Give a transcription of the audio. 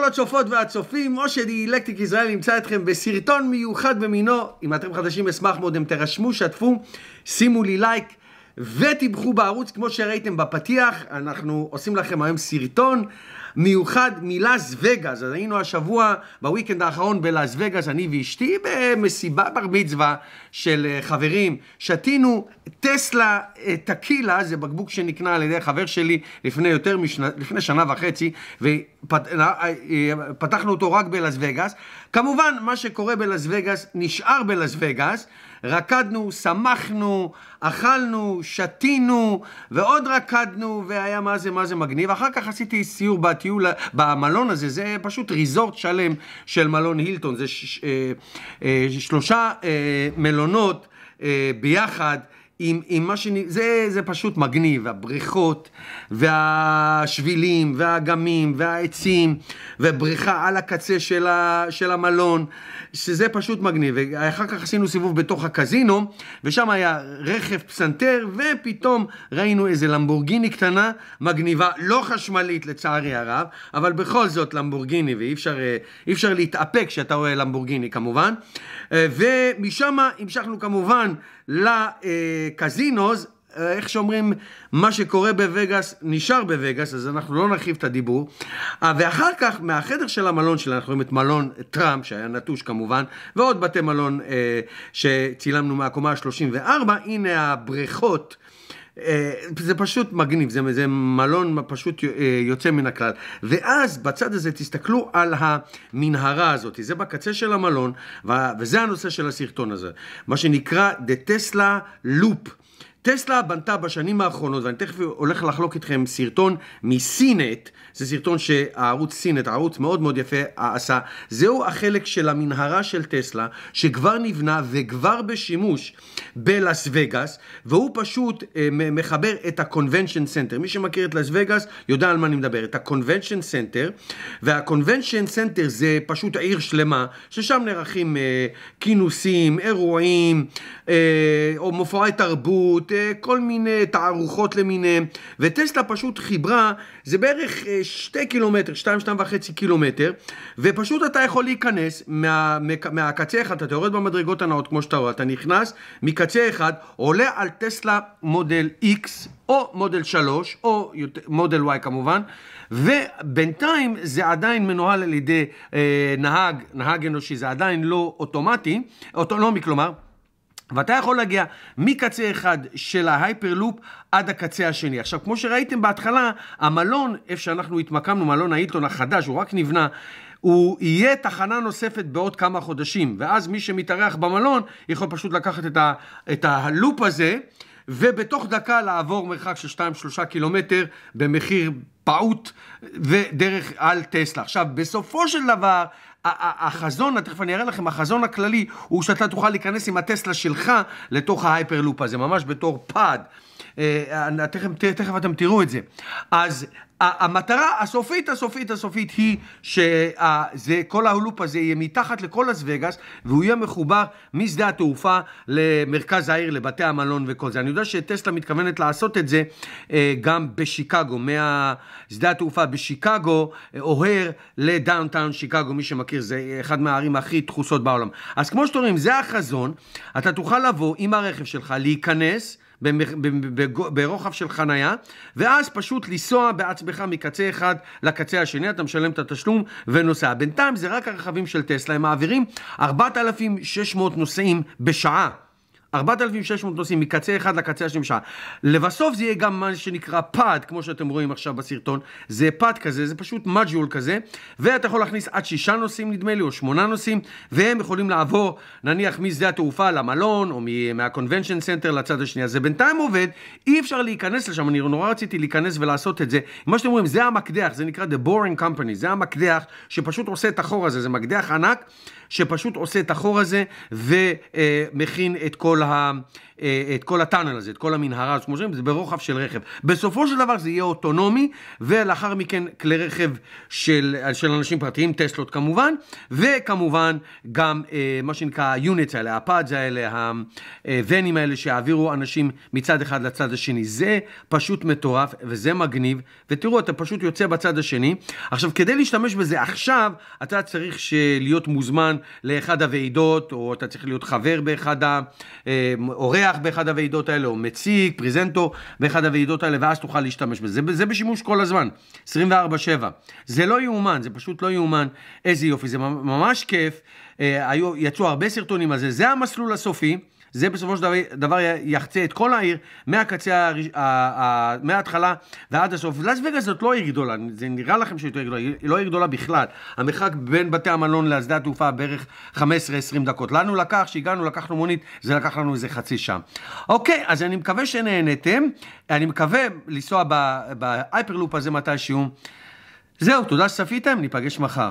לכל הצופות והצופים, משה די אלקטיק ישראל נמצא אתכם בסרטון מיוחד במינו. אם אתם חדשים אשמח מאוד אם תרשמו, שתפו, שימו לי לייק ותיבחו בערוץ. כמו שראיתם בפתיח, אנחנו עושים לכם היום סרטון מיוחד מלאס וגאס. אז היינו השבוע, בוויקנד האחרון בלאס וגאס, אני ואשתי במסיבה בר מצווה של אה, חברים. שתינו טסלה אה, טקילה, זה בקבוק שנקנה על ידי חבר שלי לפני יותר משנה, לפני שנה וחצי, ופתחנו אה, אותו רק בלאס וגאס. כמובן, מה שקורה בלאס וגאס נשאר בלאס וגאס. רקדנו, שמחנו, אכלנו, שתינו, ועוד רקדנו, והיה מה זה, מה זה מגניב. אחר כך עשיתי סיור בת בטיול, במלון הזה, זה פשוט ריזורט שלם של מלון הילטון, זה ש, אה, אה, שלושה אה, מלונות אה, ביחד. עם, עם מה ש... זה, זה פשוט מגניב, הבריכות, והשבילים, והאגמים, והעצים, ובריכה על הקצה של, ה, של המלון, שזה פשוט מגניב. ואחר כך עשינו סיבוב בתוך הקזינו, ושם היה רכב פסנתר, ופתאום ראינו איזה למבורגיני קטנה, מגניבה, לא חשמלית לצערי הרב, אבל בכל זאת למבורגיני, ואי אפשר, אה, אפשר להתאפק כשאתה רואה למבורגיני כמובן. אה, ומשם המשכנו כמובן ל... אה, קזינוז, אה, איך שאומרים, מה שקורה בווגאס נשאר בווגאס, אז אנחנו לא נרחיב את הדיבור. אה, ואחר כך, מהחדר של המלון שלנו, אנחנו רואים את מלון טראמפ, שהיה נטוש כמובן, ועוד בתי מלון אה, שצילמנו מהקומה ה-34, הנה הבריכות. אה, זה פשוט מגניב, זה, זה מלון פשוט אה, יוצא מן הכלל. ואז בצד הזה תסתכלו על המנהרה הזאת, זה בקצה של המלון, וזה הנושא של הסרטון הזה, מה שנקרא The Tesla Loop. טסלה בנתה בשנים האחרונות, ואני תכף הולך לחלוק איתכם סרטון מסינט, זה סרטון שהערוץ סינט, ערוץ מאוד מאוד יפה אה, עשה, זהו החלק של המנהרה של טסלה, שכבר נבנה וכבר בשימוש בלאס וגאס, והוא פשוט אה, מחבר את ה-convention center, מי שמכיר את לאס וגאס יודע על מה אני מדבר, את ה-convention center, וה-convention center זה פשוט עיר שלמה, ששם נערכים אה, כינוסים, אירועים, או מופעי תרבות, פשוט אה, כל מיני תערוכות למיניהם, וטסלה פשוט חיברה, זה בערך אה, שתי קילומטר, שתיים, שתיים וחצי קילומטר, ופשוט אתה יכול להיכנס מה, מהקצה אחד, אתה יורד במדרגות הנאות כמו שאתה רואה, אתה נכנס מקצה אחד, עולה על טסלה מודל X, או מודל 3, או מודל Y כמובן, ובינתיים זה עדיין מנוהל על ידי אה, נהג, נהג אנושי, זה עדיין לא אוטומטי, אוטונומי כלומר. ואתה יכול להגיע מקצה אחד של ההייפרלופ עד הקצה השני. עכשיו, כמו שראיתם בהתחלה, המלון, איפה שאנחנו התמקמנו, מלון האילטון החדש, הוא רק נבנה. הוא יהיה תחנה נוספת בעוד כמה חודשים, ואז מי שמתארח במלון יכול פשוט לקחת את, ה, את הלופ הזה ובתוך דקה לעבור מרחק של 2-3 קילומטר במחיר פעוט ודרך על טסלה. עכשיו, בסופו של דבר, החזון, תכף אני אראה לכם, החזון הכללי הוא שאתה תוכל להיכנס עם הטסלה שלך לתוך ההייפרלופ הזה, ממש בתור פאד. אה, אה, תכף, תכף אתם תראו את זה. אז המטרה הסופית הסופית הסופית היא שכל ההולופ הזה יהיה מתחת לכל לס וגאס והוא יהיה מחובר משדה התעופה למרכז העיר, לבתי המלון וכל זה. אני יודע שטסלה מתכוונת לעשות את זה אה, גם בשיקגו, משדה התעופה בשיקגו, אוהר לדאונטאון שיקגו, מי שמכיר זה אחד מהערים הכי דחוסות בעולם. אז כמו שאתם רואים זה החזון, אתה תוכל לבוא עם הרכב שלך, להיכנס ברוחב של חנייה, ואז פשוט לנסוע בעצמך מקצה אחד לקצה השני, אתה משלם את התשלום ונוסע. בינתיים זה רק הרכבים של טסלה, הם מעבירים 4,600 נוסעים בשעה. 4,600 נוסעים מקצה אחד לקצה השני בשעה. לבסוף זה יהיה גם מה שנקרא פאד, כמו שאתם רואים עכשיו בסרטון. זה פאד כזה, זה פשוט מג'ול כזה, ואתה יכול להכניס עד שישה נוסעים נדמה לי, או שמונה נוסעים, והם יכולים לעבור נניח משדה התעופה למלון, או מהקונבנשן סנטר לצד השני. אז זה בינתיים עובד, אי אפשר להיכנס לשם, אני נורא רציתי להיכנס ולעשות את זה. מה שאתם רואים, זה המקדח, זה נקרא The Boring Company, זה המקדח שפשוט עושה את החור הזה, זה מקדח ענק שפשוט עושה את החור הזה ומכין את כל כל, ה, אה, את כל הטאנל הזה, את כל המנהרה, אז כמו שאומרים, זה ברוחב של רכב. בסופו של דבר זה יהיה אוטונומי, ולאחר מכן כלי רכב של, של אנשים פרטיים, טסלות כמובן, וכמובן גם אה, מה שנקרא היוניטס האלה, הפאדס האלה, הוונים אה, האלה שיעבירו אנשים מצד אחד לצד השני. זה פשוט מטורף וזה מגניב, ותראו, אתה פשוט יוצא בצד השני. עכשיו, כדי להשתמש בזה עכשיו, אתה צריך להיות מוזמן לאחד הוועידות, או אתה צריך להיות חבר באחד ה... אמ, אורח באחד הוועידות האלה, או מציג, פריזנטור באחד הוועידות האלה, ואז תוכל להשתמש בזה. זה, בשימוש כל הזמן, 24-7. זה לא יאומן, זה פשוט לא יאומן. איזה יופי, זה ממש כיף. אה, היו, יצאו הרבה סרטונים על זה, זה המסלול הסופי. זה בסופו של דבר יחצה את כל העיר, מהקצה, מההתחלה ועד הסוף. לאס וגאס זאת לא עיר גדולה, זה נראה לכם שהיא יותר גדולה, היא לא עיר גדולה בכלל. המרחק בין בתי המלון לשדה התעופה בערך 15-20 דקות. לנו לקח, כשהגענו, לקחנו מונית, זה לקח לנו איזה חצי שעה. אוקיי, אז אני מקווה שנהנתם, אני מקווה לנסוע בהייפרלופ הזה מתישהו. זהו, תודה שצפיתם, ניפגש מחר.